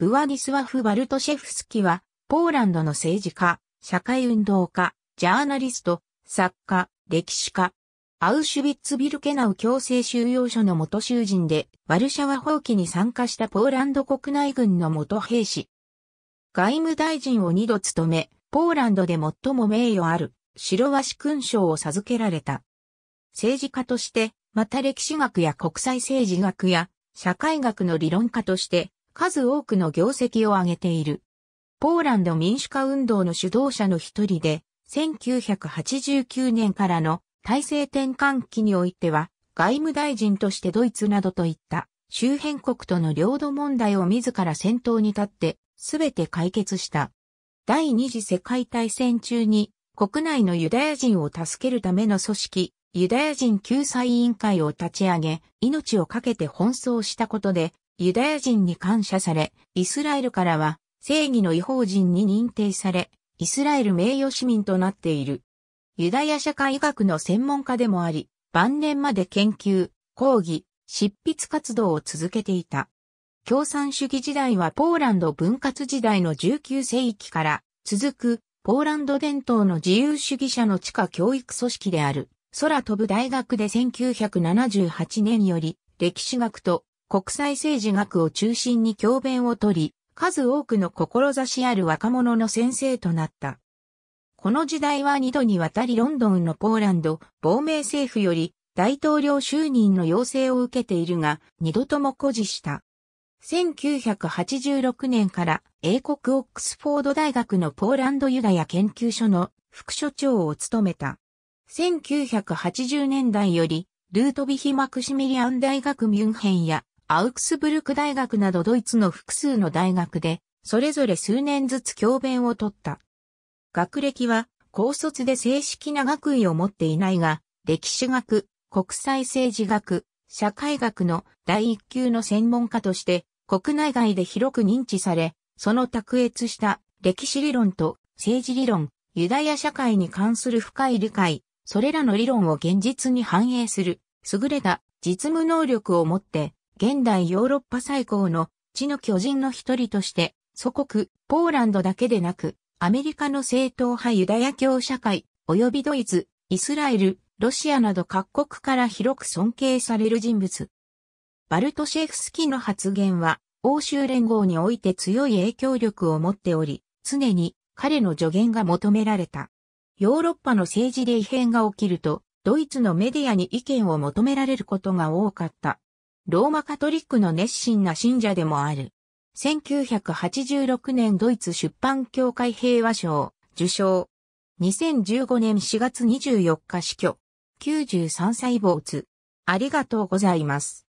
ブワディスワフ・バルトシェフスキは、ポーランドの政治家、社会運動家、ジャーナリスト、作家、歴史家。アウシュビッツビルケナウ強制収容所の元囚人で、ワルシャワ放棄に参加したポーランド国内軍の元兵士。外務大臣を二度務め、ポーランドで最も名誉ある、白鷲勲章を授けられた。政治家として、また歴史学や国際政治学や社会学の理論家として、数多くの業績を挙げている。ポーランド民主化運動の主導者の一人で、1989年からの体制転換期においては、外務大臣としてドイツなどといった周辺国との領土問題を自ら先頭に立って、すべて解決した。第二次世界大戦中に国内のユダヤ人を助けるための組織、ユダヤ人救済委員会を立ち上げ、命を懸けて奔走したことで、ユダヤ人に感謝され、イスラエルからは正義の違法人に認定され、イスラエル名誉市民となっている。ユダヤ社会学の専門家でもあり、晩年まで研究、講義、執筆活動を続けていた。共産主義時代はポーランド分割時代の19世紀から続くポーランド伝統の自由主義者の地下教育組織である空飛ぶ大学で1978年より歴史学と国際政治学を中心に教鞭をとり、数多くの志ある若者の先生となった。この時代は二度にわたりロンドンのポーランド、亡命政府より大統領就任の要請を受けているが、二度とも誇示した。1986年から英国オックスフォード大学のポーランドユダヤ研究所の副所長を務めた。1980年代より、ルートビヒ・マクシミリアン大学ミュンヘンやアウクスブルク大学などドイツの複数の大学で、それぞれ数年ずつ教鞭を取った。学歴は、高卒で正式な学位を持っていないが、歴史学、国際政治学、社会学の第一級の専門家として、国内外で広く認知され、その卓越した歴史理論と政治理論、ユダヤ社会に関する深い理解、それらの理論を現実に反映する、優れた実務能力を持って、現代ヨーロッパ最高の地の巨人の一人として、祖国、ポーランドだけでなく、アメリカの正統派ユダヤ教社会、及びドイツ、イスラエル、ロシアなど各国から広く尊敬される人物。バルトシェフスキの発言は、欧州連合において強い影響力を持っており、常に彼の助言が求められた。ヨーロッパの政治で異変が起きると、ドイツのメディアに意見を求められることが多かった。ローマカトリックの熱心な信者でもある。1986年ドイツ出版協会平和賞、受賞。2015年4月24日死去。93歳坊主。ありがとうございます。